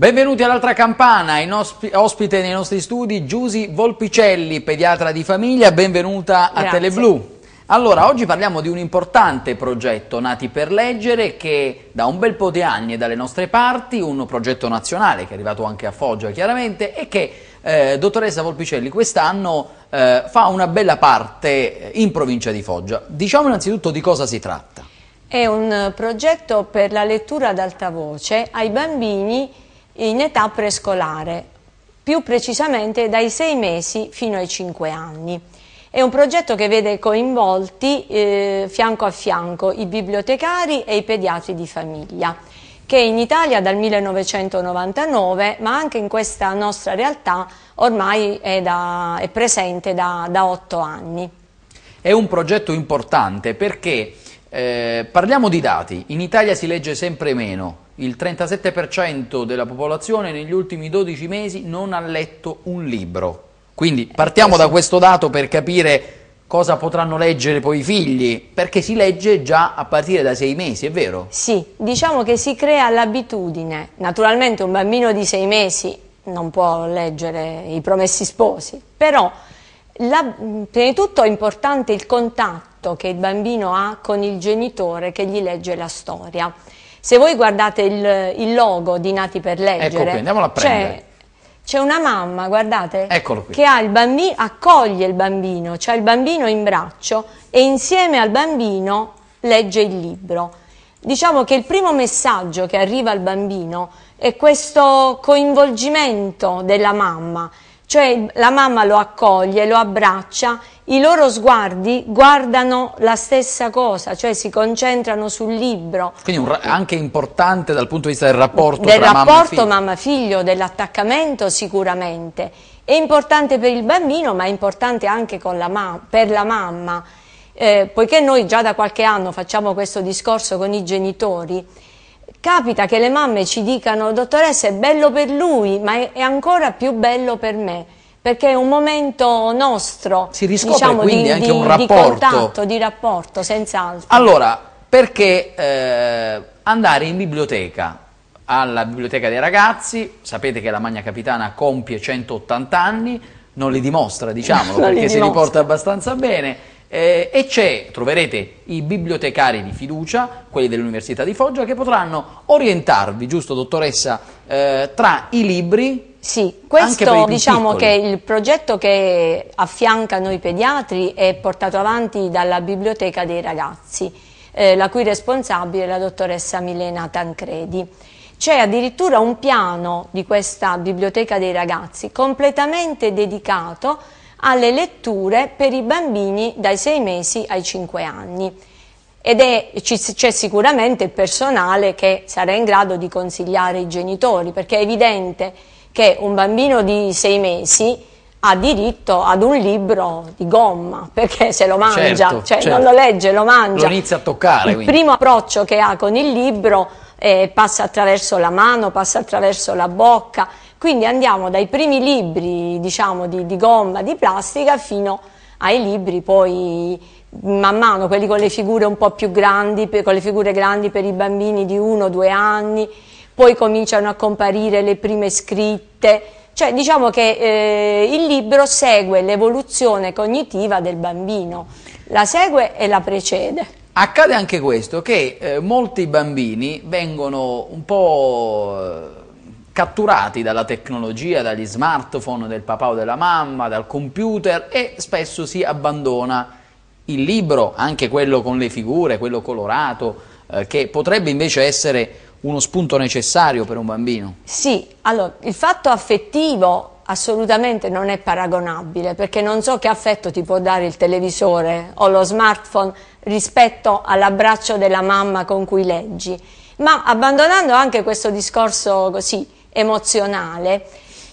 Benvenuti all'altra campana, osp ospite nei nostri studi Giusi Volpicelli, pediatra di famiglia, benvenuta Grazie. a Teleblu. Allora, oggi parliamo di un importante progetto nati per leggere che da un bel po' di anni è dalle nostre parti, un progetto nazionale che è arrivato anche a Foggia chiaramente e che, eh, dottoressa Volpicelli, quest'anno eh, fa una bella parte in provincia di Foggia. Diciamo innanzitutto di cosa si tratta. È un progetto per la lettura ad alta voce ai bambini in età prescolare, più precisamente dai 6 mesi fino ai 5 anni. È un progetto che vede coinvolti eh, fianco a fianco i bibliotecari e i pediatri di famiglia, che in Italia dal 1999, ma anche in questa nostra realtà, ormai è, da, è presente da, da 8 anni. È un progetto importante perché eh, parliamo di dati, in Italia si legge sempre meno, il 37% della popolazione negli ultimi 12 mesi non ha letto un libro. Quindi eh, partiamo eh, da questo dato per capire cosa potranno leggere poi i figli, perché si legge già a partire da sei mesi, è vero? Sì, diciamo che si crea l'abitudine. Naturalmente un bambino di sei mesi non può leggere i promessi sposi, però la, prima di tutto è importante il contatto che il bambino ha con il genitore che gli legge la storia. Se voi guardate il, il logo di Nati per Leggere, ecco qui, andiamolo a prendere. Cioè, c'è una mamma, guardate, che il bambino, accoglie il bambino, cioè il bambino in braccio e insieme al bambino legge il libro. Diciamo che il primo messaggio che arriva al bambino è questo coinvolgimento della mamma, cioè la mamma lo accoglie, lo abbraccia i loro sguardi guardano la stessa cosa, cioè si concentrano sul libro. Quindi anche importante dal punto di vista del rapporto del tra rapporto mamma-figlio, dell'attaccamento sicuramente. È importante per il bambino, ma è importante anche la per la mamma. Eh, poiché noi già da qualche anno facciamo questo discorso con i genitori, capita che le mamme ci dicano, dottoressa, è bello per lui, ma è ancora più bello per me perché è un momento nostro, si riscopre diciamo, quindi di, anche un rapporto. di contatto, di rapporto, senz'altro. Allora, perché eh, andare in biblioteca, alla biblioteca dei ragazzi, sapete che la Magna Capitana compie 180 anni, non li dimostra, diciamolo, perché dimostra. si riporta abbastanza bene, eh, e c'è, troverete i bibliotecari di fiducia, quelli dell'Università di Foggia, che potranno orientarvi, giusto dottoressa, eh, tra i libri sì, questo diciamo piccoli. che il progetto che affianca noi pediatri è portato avanti dalla biblioteca dei ragazzi, eh, la cui responsabile è la dottoressa Milena Tancredi. C'è addirittura un piano di questa biblioteca dei ragazzi completamente dedicato alle letture per i bambini dai 6 mesi ai 5 anni ed c'è sicuramente il personale che sarà in grado di consigliare i genitori perché è evidente che un bambino di sei mesi ha diritto ad un libro di gomma perché se lo mangia, certo, cioè certo. non lo legge, lo mangia. Lo inizia a toccare. Il quindi. primo approccio che ha con il libro eh, passa attraverso la mano, passa attraverso la bocca, quindi andiamo dai primi libri diciamo di, di gomma, di plastica fino ai libri poi man mano quelli con le figure un po' più grandi, per, con le figure grandi per i bambini di uno o due anni poi cominciano a comparire le prime scritte, cioè diciamo che eh, il libro segue l'evoluzione cognitiva del bambino, la segue e la precede. Accade anche questo, che eh, molti bambini vengono un po' eh, catturati dalla tecnologia, dagli smartphone del papà o della mamma, dal computer e spesso si abbandona il libro, anche quello con le figure, quello colorato, eh, che potrebbe invece essere uno spunto necessario per un bambino. Sì, allora il fatto affettivo assolutamente non è paragonabile perché non so che affetto ti può dare il televisore o lo smartphone rispetto all'abbraccio della mamma con cui leggi, ma abbandonando anche questo discorso così emozionale,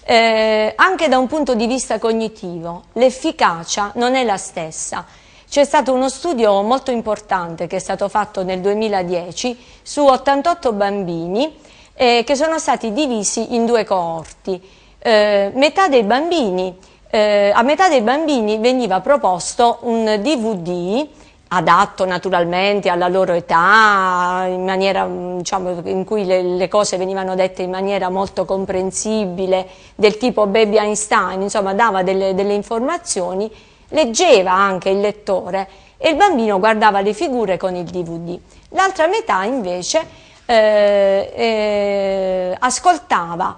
eh, anche da un punto di vista cognitivo, l'efficacia non è la stessa. C'è stato uno studio molto importante che è stato fatto nel 2010 su 88 bambini eh, che sono stati divisi in due coorti. Eh, metà bambini, eh, a metà dei bambini veniva proposto un DVD adatto naturalmente alla loro età, in, maniera, mm, diciamo, in cui le, le, cose venivano dette in maniera molto comprensibile, del tipo baby Einstein, insomma dava delle, delle informazioni leggeva anche il lettore e il bambino guardava le figure con il DVD. L'altra metà invece eh, eh, ascoltava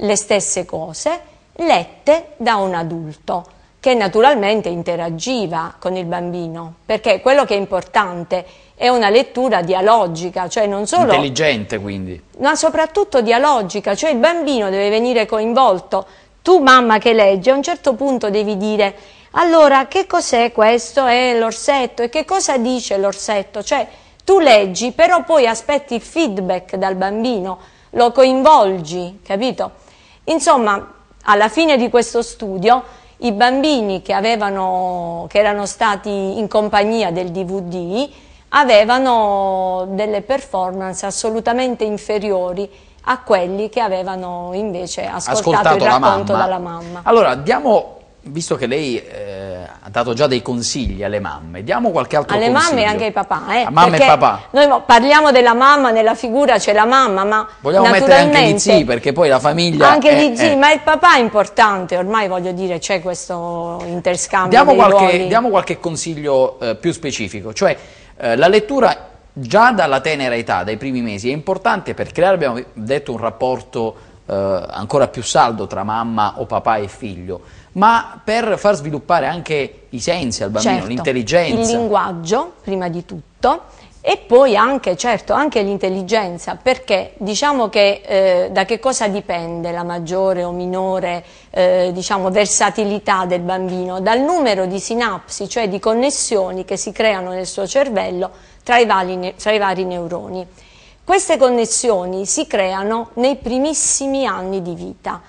le stesse cose lette da un adulto che naturalmente interagiva con il bambino, perché quello che è importante è una lettura dialogica, cioè non solo... Intelligente quindi. Ma soprattutto dialogica, cioè il bambino deve venire coinvolto. Tu mamma che leggi a un certo punto devi dire allora, che cos'è questo? È l'orsetto. E che cosa dice l'orsetto? Cioè, tu leggi, però poi aspetti il feedback dal bambino, lo coinvolgi, capito? Insomma, alla fine di questo studio, i bambini che, avevano, che erano stati in compagnia del DVD avevano delle performance assolutamente inferiori a quelli che avevano invece ascoltato, ascoltato il racconto mamma. dalla mamma. Allora, diamo visto che lei eh, ha dato già dei consigli alle mamme, diamo qualche altro alle consiglio. Alle mamme e anche ai papà. Eh? A mamma perché e papà. Noi parliamo della mamma, nella figura c'è la mamma, ma Vogliamo mettere anche gli zii, perché poi la famiglia... Anche è, gli zii, è... ma il papà è importante, ormai voglio dire, c'è questo interscambio diamo qualche, diamo qualche, consiglio eh, più specifico, cioè eh, la lettura già dalla tenera età, dai primi mesi, è importante per creare, abbiamo detto, un rapporto eh, ancora più saldo tra mamma o papà e figlio ma per far sviluppare anche i sensi al bambino, certo, l'intelligenza. Il linguaggio, prima di tutto, e poi anche, certo, anche l'intelligenza, perché diciamo che eh, da che cosa dipende la maggiore o minore eh, diciamo, versatilità del bambino? Dal numero di sinapsi, cioè di connessioni che si creano nel suo cervello tra i vari, tra i vari neuroni. Queste connessioni si creano nei primissimi anni di vita.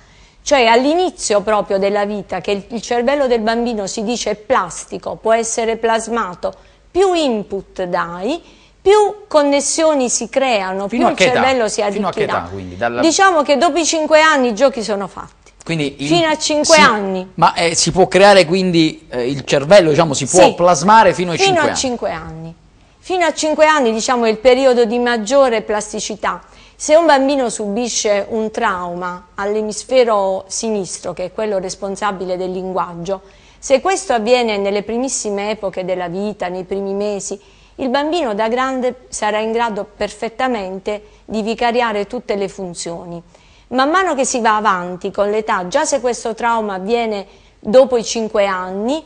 Cioè all'inizio proprio della vita, che il cervello del bambino si dice plastico, può essere plasmato, più input dai, più connessioni si creano, fino più il cervello età? si arricchirà. Fino a che età, quindi, dalla... Diciamo che dopo i 5 anni i giochi sono fatti. Quindi fino a 5 si, anni. Ma eh, si può creare quindi eh, il cervello, diciamo, si può sì, plasmare fino ai fino 5 anni? Fino a 5 anni. Fino a 5 anni, diciamo, è il periodo di maggiore plasticità. Se un bambino subisce un trauma all'emisfero sinistro, che è quello responsabile del linguaggio, se questo avviene nelle primissime epoche della vita, nei primi mesi, il bambino da grande sarà in grado perfettamente di vicariare tutte le funzioni. Man mano che si va avanti con l'età, già se questo trauma avviene dopo i 5 anni,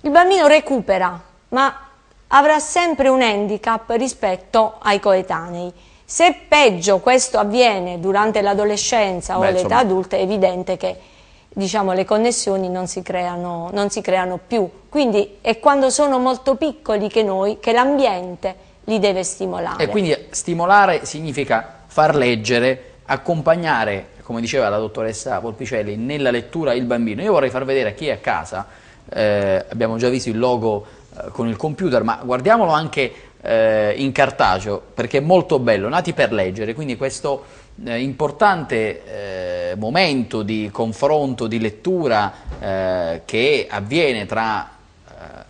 il bambino recupera, ma avrà sempre un handicap rispetto ai coetanei. Se peggio questo avviene durante l'adolescenza o l'età adulta è evidente che diciamo, le connessioni non si, creano, non si, creano, più. Quindi è quando sono molto piccoli che noi, che l'ambiente li deve stimolare. E quindi stimolare significa far leggere, accompagnare, come diceva la dottoressa Polpicelli, nella lettura il bambino. Io vorrei far vedere a chi è a casa, eh, abbiamo già visto il logo eh, con il computer, ma guardiamolo anche eh, in cartaceo, perché è molto bello, Nati per leggere, quindi questo eh, importante eh, momento di confronto, di lettura eh, che avviene tra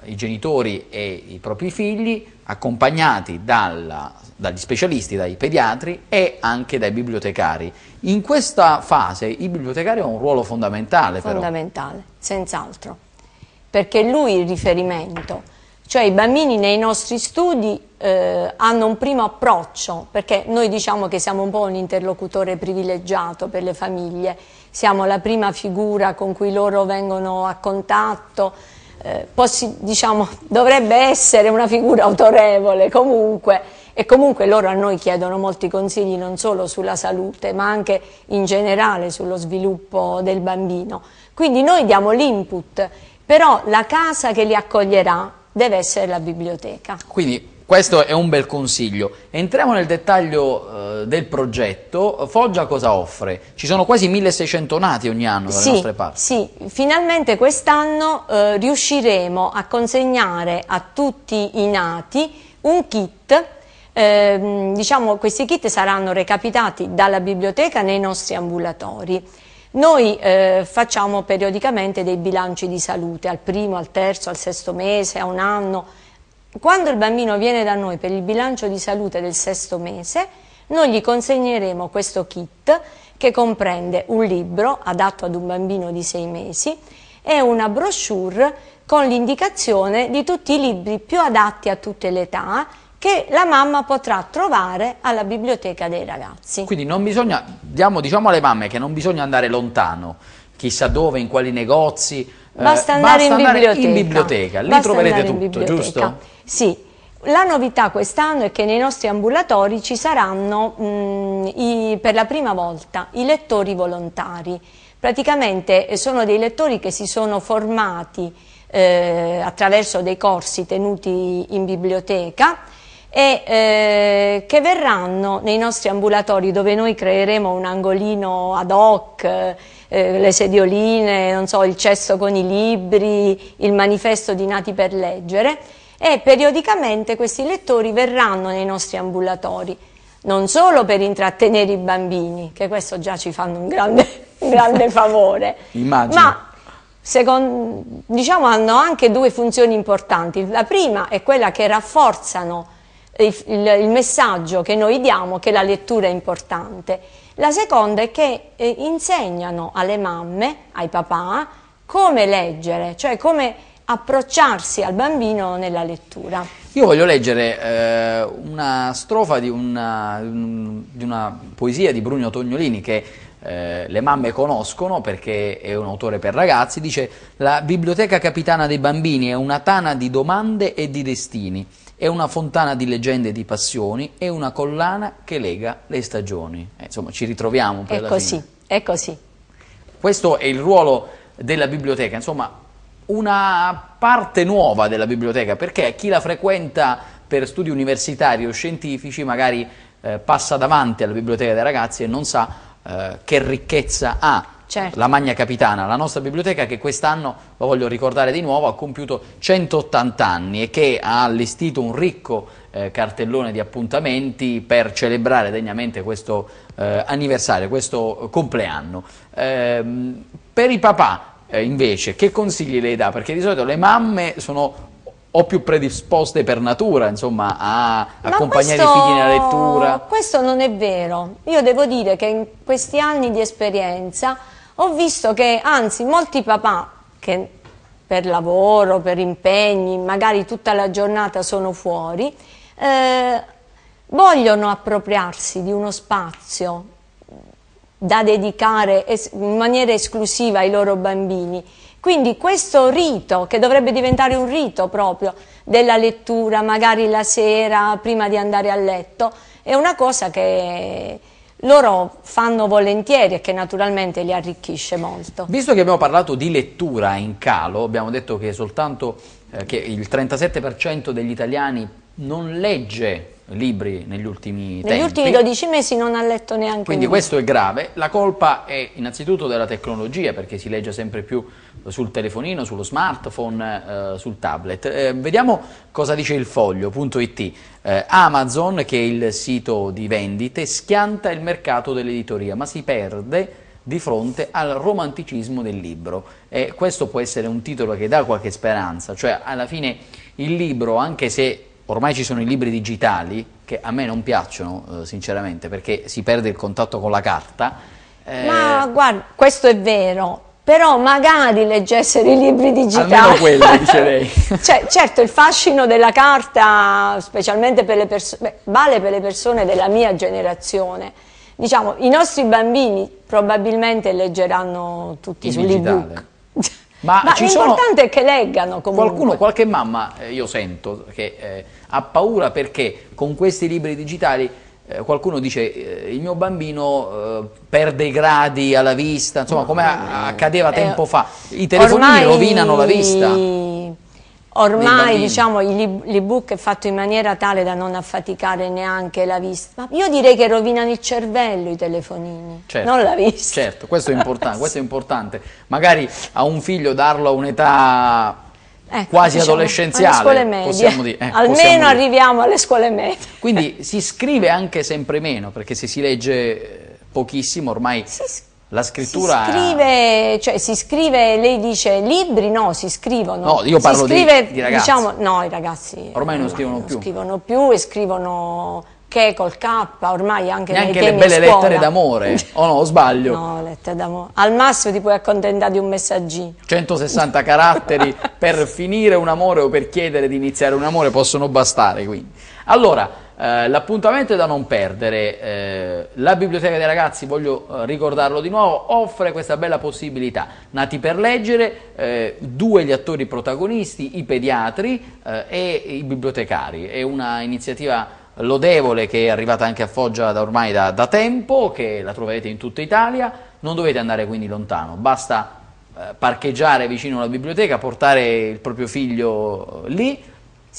eh, i genitori e i propri figli, accompagnati dalla, dagli specialisti, dai pediatri e anche dai bibliotecari. In questa fase il bibliotecario ha un ruolo fondamentale. Fondamentale, senz'altro, perché lui il riferimento cioè i bambini nei nostri studi eh, hanno un primo approccio, perché noi diciamo che siamo un po' un interlocutore privilegiato per le famiglie, siamo la prima figura con cui loro vengono a contatto, eh, possi, diciamo, dovrebbe essere una figura autorevole comunque e comunque loro a noi chiedono molti consigli non solo sulla salute ma anche in generale sullo sviluppo del bambino. Quindi noi diamo l'input, però la casa che li accoglierà deve essere la biblioteca. Quindi questo è un bel consiglio. Entriamo nel dettaglio eh, del progetto. Foggia cosa offre? Ci sono quasi 1600 nati ogni anno dalle sì, nostre parti. Sì, finalmente quest'anno eh, riusciremo a consegnare a tutti i nati un kit eh, diciamo, questi kit saranno recapitati dalla biblioteca nei nostri ambulatori. Noi eh, facciamo periodicamente dei bilanci di salute, al primo, al terzo, al sesto mese, a un anno. Quando il bambino viene da noi per il bilancio di salute del sesto mese, noi gli consegneremo questo kit che comprende un libro adatto ad un bambino di sei mesi e una brochure con l'indicazione di tutti i libri più adatti a tutte le età che la mamma potrà trovare alla biblioteca dei ragazzi. Quindi non bisogna, diamo, diciamo alle mamme che non bisogna andare lontano, chissà dove, in quali negozi, eh, basta andare, basta in, andare biblioteca. in, biblioteca. lì basta troverete tutto, giusto? Sì. La novità quest'anno è che nei nostri ambulatori ci saranno mh, mm, i, per la prima volta i lettori volontari. Praticamente eh, sono dei lettori che si sono formati eh, attraverso dei corsi tenuti in biblioteca e eh, che verranno nei nostri ambulatori dove noi creeremo un angolino ad hoc, eh, le sedioline, so, il cesso con i libri, il manifesto di Nati per leggere e periodicamente questi lettori verranno nei nostri ambulatori, non solo per intrattenere i bambini, che questo già ci fanno un grande, un grande favore, Immagino. ma secondo, diciamo, hanno anche due funzioni importanti. La prima è quella che rafforzano il, il, messaggio che noi diamo che la lettura è importante. La seconda è che eh, insegnano alle mamme, ai papà, come leggere, cioè come approcciarsi al bambino nella lettura. Io voglio leggere eh, una strofa di una, di una, poesia di Bruno Tognolini che eh, le mamme conoscono perché è un autore per ragazzi, dice la biblioteca capitana dei bambini è una tana di domande e di destini è una fontana di leggende e di passioni, è una collana che lega le stagioni. Eh, insomma, ci ritroviamo per è così, fine. È così, Questo è il ruolo della biblioteca, insomma, una parte nuova della biblioteca, perché chi la frequenta per studi universitari o scientifici magari eh, passa davanti alla biblioteca dei ragazzi e non sa eh, che ricchezza ha Certo. La Magna Capitana, la nostra biblioteca che quest'anno, lo voglio ricordare di nuovo, ha compiuto 180 anni e che ha allestito un ricco eh, cartellone di appuntamenti per celebrare degnamente questo eh, anniversario, questo compleanno. Ehm, per i papà eh, invece, che consigli lei dà? Perché di solito le mamme sono o più predisposte per natura, insomma, a Ma accompagnare questo, i figli nella lettura. Questo non è vero. Io devo dire che in questi anni di esperienza ho visto che anzi molti papà che per lavoro, per impegni, magari tutta la giornata sono fuori, eh, vogliono appropriarsi di uno spazio da dedicare in maniera esclusiva ai loro bambini. Quindi questo rito, che dovrebbe diventare un rito proprio della lettura, magari la sera prima di andare a letto, è una cosa che loro fanno volentieri e che naturalmente li arricchisce molto. Visto che abbiamo parlato di lettura in calo, abbiamo detto che soltanto eh, che il 37% degli italiani non legge libri negli ultimi negli tempi. Negli ultimi 12 mesi non ha letto neanche Quindi questo è grave. La colpa è innanzitutto della tecnologia perché si legge sempre più sul telefonino, sullo smartphone, eh, sul tablet. Eh, vediamo cosa dice il foglio.it. Eh, Amazon, che è il sito di vendite, schianta il mercato dell'editoria, ma si perde di fronte al romanticismo del libro. E questo può essere un titolo che dà qualche speranza, cioè alla fine il libro, anche se ormai ci sono i libri digitali, che a me non piacciono eh, sinceramente perché si perde il contatto con la carta. Eh, ma guarda, questo è vero, però magari leggessero i libri digitali. Almeno quello, dice lei. cioè, certo, il fascino della carta, specialmente per le persone, vale per le persone della mia generazione. Diciamo, i nostri bambini probabilmente leggeranno tutti i libri. Ma, Ma l'importante sono... è che leggano comunque. Qualcuno, qualche mamma, eh, io sento, che eh, ha paura perché con questi libri digitali eh, qualcuno dice eh, il mio bambino eh, perde i gradi alla vista, insomma come eh, accadeva eh, tempo fa, i telefonini ormai, rovinano la vista. Ormai diciamo l'ebook è fatto in maniera tale da non affaticare neanche la vista, ma io direi che rovinano il cervello i telefonini, certo, non la vista. Certo, questo è questo è importante. magari a un figlio darlo a un'età Ecco, quasi diciamo, adolescenziale, medie, dire, eh, Almeno arriviamo alle scuole medie. Quindi si scrive anche sempre meno, perché se si legge eh, pochissimo ormai si, la scrittura... Si scrive, cioè, si scrive, lei dice libri, no, si scrivono. No, io parlo scrive, di, di, ragazzi. Diciamo, no, i ragazzi ormai, ormai non scrivono ormai più. Non scrivono più e scrivono che col K ormai anche Neanche nei le belle scuola, lettere d'amore, o no, sbaglio? No, lettere d'amore. Al massimo ti puoi accontentare di un messaggino. 160 caratteri per finire un amore o per chiedere di iniziare un amore possono bastare, quindi. Allora, eh, l'appuntamento è da non perdere. Eh, la Biblioteca dei Ragazzi, voglio eh, ricordarlo di nuovo, offre questa bella possibilità. Nati per leggere, eh, due gli attori protagonisti, i pediatri eh, e i bibliotecari. È una iniziativa lodevole che è arrivata anche a Foggia da ormai da, da, tempo, che la troverete in tutta Italia, non dovete andare quindi lontano, basta eh, parcheggiare vicino alla biblioteca, portare il proprio figlio eh, lì,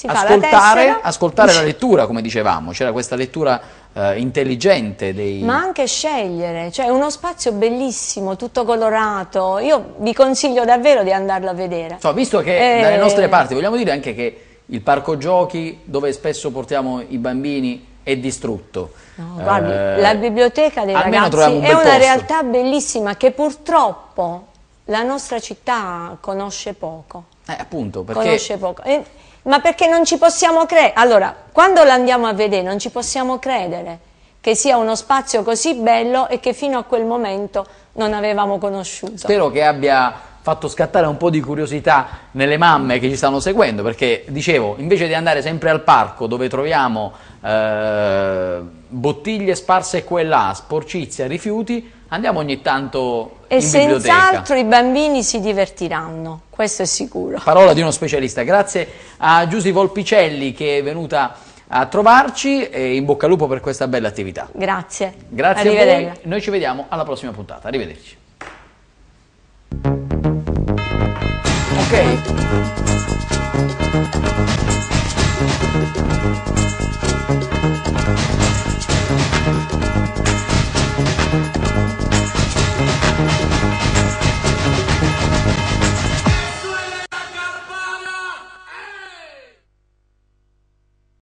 ascoltare la, ascoltare, la lettura, come dicevamo, c'era questa lettura eh, intelligente. Dei... Ma anche scegliere, cioè uno spazio bellissimo, tutto colorato, io vi consiglio davvero di andarlo a vedere. So, visto che e... dalle eh, nostre parti, vogliamo dire anche che il parco giochi dove spesso portiamo i bambini è distrutto. No, guardi, eh, la biblioteca dei ragazzi un è una realtà bellissima che purtroppo la nostra città conosce poco. Eh, appunto, perché... Conosce poco. Eh, ma perché non ci possiamo credere? Allora, quando la andiamo a vedere non ci possiamo credere che sia uno spazio così bello e che fino a quel momento non avevamo conosciuto. Spero che abbia fatto scattare un po' di curiosità nelle mamme che ci stanno seguendo, perché dicevo, invece di andare sempre al parco dove troviamo eh, bottiglie sparse qua e là, sporcizia, rifiuti, andiamo ogni tanto e in biblioteca. E senz'altro i bambini si divertiranno, questo è sicuro. Parola di uno specialista. Grazie a Giusy Volpicelli che è venuta a trovarci e in bocca al lupo per questa bella attività. Grazie. Grazie a voi. Noi ci vediamo alla prossima puntata. Arrivederci. Okay. Thank